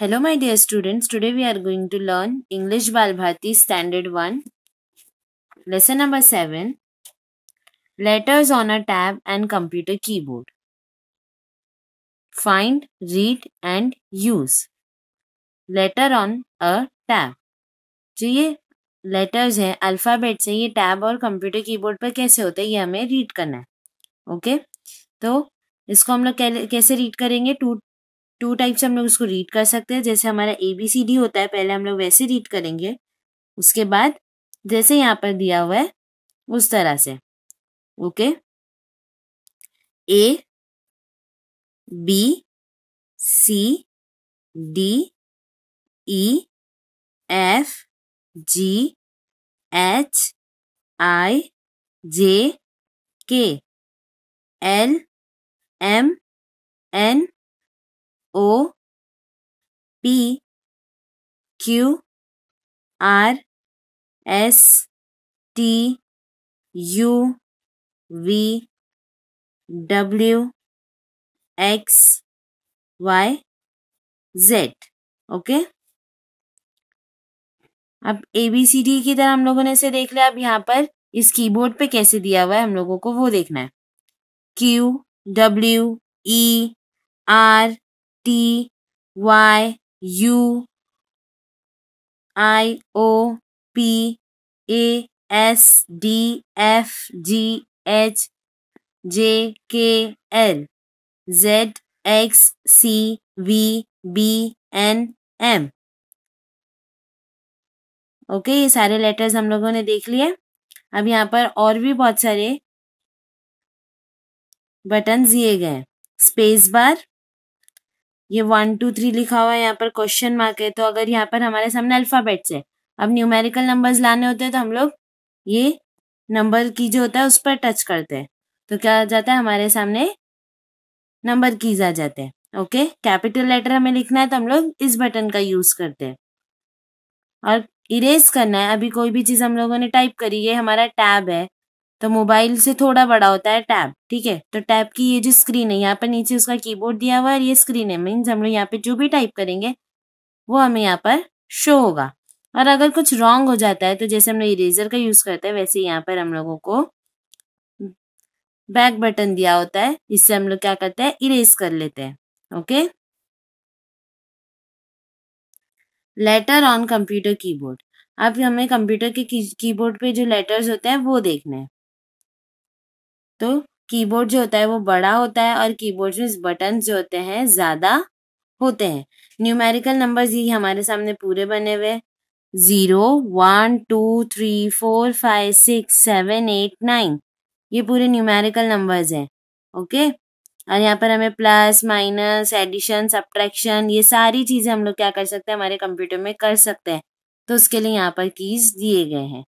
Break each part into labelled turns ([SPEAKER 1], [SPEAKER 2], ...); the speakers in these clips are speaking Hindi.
[SPEAKER 1] Hello my dear students today we are going to learn English Bal Bharati standard one lesson number seven letters on a tab and computer keyboard find read and use letter on a tab जो ये लेटर्स हैं अल्फाबेट्स हैं ये टैब और कंप्यूटर कीबोर्ड पर कैसे होते हैं ये हमें रीड करना है ओके okay? तो इसको हम लोग कैसे रीड करेंगे टू टू टाइप से हम लोग उसको रीड कर सकते हैं जैसे हमारा ए बी सी डी होता है पहले हम लोग वैसे रीड करेंगे उसके बाद
[SPEAKER 2] जैसे यहाँ पर दिया हुआ है उस तरह से okay A B C D E F G H I J K L M N O P Q R S T U V W X Y Z okay okay? अब ए बी सी डी
[SPEAKER 1] की तरह हम लोगों ने इसे देख लिया अब यहाँ पर इस कीबोर्ड पे कैसे दिया हुआ है हम लोगों को वो देखना है
[SPEAKER 2] Q W E R T Y U I O P A S D F G H J K L Z X C V B N M okay ये सारे लेटर्स हम लोगों ने देख लिए अब यहाँ पर और भी बहुत सारे
[SPEAKER 1] बटन दिए गए स्पेस बार ये वन टू थ्री लिखा हुआ है यहाँ पर क्वेश्चन मार्क है तो अगर यहाँ पर हमारे सामने अल्फाबेट्स है अब न्यूमेरिकल नंबर्स लाने होते हैं तो हम लोग ये नंबर की जो होता है उस पर टच करते हैं तो क्या आ जाता है हमारे सामने नंबर कीज आ जाते हैं ओके कैपिटल लेटर हमें लिखना है तो हम लोग इस बटन का यूज करते हैं और इरेज करना है अभी कोई भी चीज हम लोगों ने टाइप करी है हमारा टैब है तो मोबाइल से थोड़ा बड़ा होता है टैब ठीक है तो टैब की ये जो स्क्रीन है यहाँ पर नीचे उसका कीबोर्ड दिया हुआ है और ये स्क्रीन है मीन्स हम लोग यहाँ पे जो भी टाइप करेंगे वो हमें यहाँ पर शो होगा और अगर कुछ रॉन्ग हो जाता है तो जैसे हम लोग इरेजर का यूज करते हैं वैसे यहाँ पर हम लोगों को बैक बटन दिया होता है इससे हम लोग क्या करते हैं इरेज कर लेते हैं okay letter on computer keyboard अब हमें कंप्यूटर के कीबोर्ड पे जो लेटर्स होते हैं वो देखने हैं तो कीबोर्ड जो होता है वो बड़ा होता है और कीबोर्ड में बटन जो होते हैं ज़्यादा होते हैं न्यूमेरिकल नंबर्स ये हमारे सामने पूरे बने हुए zero one two three four five six seven eight nine ये पूरे न्यूमेरिकल नंबर्स हैं ओके और यहाँ पर हमें प्लस माइनस एडिशन सब्ट्रैक्शन ये सारी चीज़ें हम लोग क्या कर सकते हैं हमारे कंप्यूटर में कर सकते हैं तो उसके लिए यहाँ पर कीज दिए गए हैं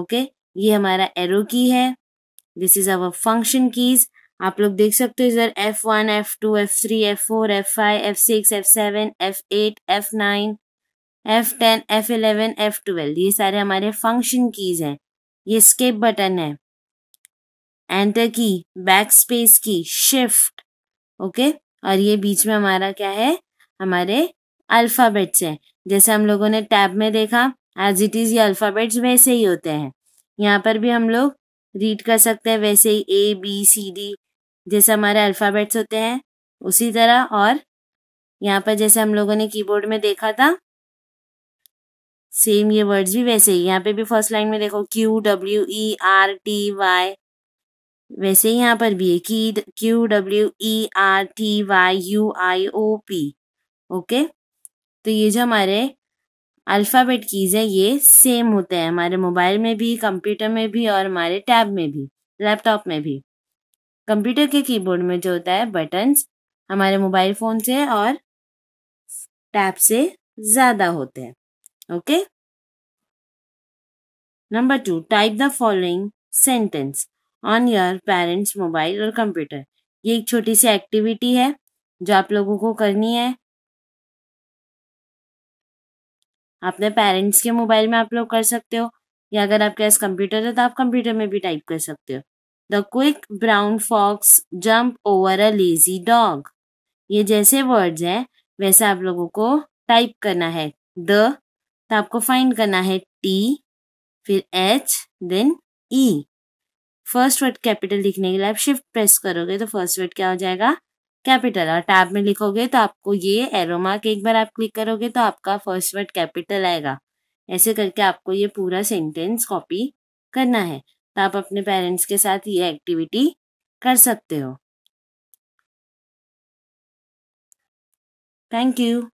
[SPEAKER 1] ओके ये हमारा एरो की है this is our function keys आप लोग देख सकते हो इधर F one F two F three F four F five F six F seven F eight F nine F ten F eleven F twelve ये सारे हमारे फंक्शन कीज हैं ये स्केप बटन है enter key back space key shift okay और ये बीच में हमारा क्या है हमारे अल्फ़ाबेट्स हैं जैसे हम लोगों ने टैब में देखा एज इट इज़ ये अल्फ़ाबेट्स वैसे ही होते हैं यहाँ पर भी हम लोग रीड कर सकते हैं वैसे ही ए बी सी डी जैसे हमारे अल्फ़ाबेट्स होते हैं उसी तरह और यहाँ पर जैसे हम लोगों ने कीबोर्ड में देखा था सेम ये वर्ड्स भी वैसे ही यहाँ पे भी फर्स्ट लाइन में देखो Q W E R T Y वैसे ही यहाँ पर भी है की Q W E R T Y U I O P okay तो ये जो हमारे अल्फ़ाबेट कीज़ है ये सेम होते हैं हमारे मोबाइल में भी कंप्यूटर में भी और हमारे टैब में भी लैपटॉप में भी कंप्यूटर के कीबोर्ड में जो होता है बटन्स हमारे मोबाइल फ़ोन से और टैब से ज़्यादा होते हैं okay number two type the following sentence on your parents mobile और कंप्यूटर ये एक छोटी सी एक्टिविटी है जो आप लोगों को करनी है अपने पेरेंट्स के मोबाइल में आप लोग कर सकते हो या अगर आपके पास कंप्यूटर है तो आप कंप्यूटर में भी टाइप कर सकते हो the quick brown fox jump over a lazy dog ये जैसे वर्ड्स हैं वैसे आप लोगों को टाइप करना है द तो आपको फाइंड करना है टी फिर H then E first word capital लिखने के लिए आप शिफ्ट प्रेस करोगे तो फर्स्ट वर्ड क्या हो जाएगा कैपिटल और टैब में लिखोगे तो आपको ये एरोमार्क एक बार आप क्लिक करोगे तो आपका फर्स्ट वर्ड कैपिटल आएगा ऐसे करके आपको ये पूरा
[SPEAKER 2] सेंटेंस कॉपी करना है तो आप अपने पेरेंट्स के साथ ये एक्टिविटी कर सकते हो थैंक यू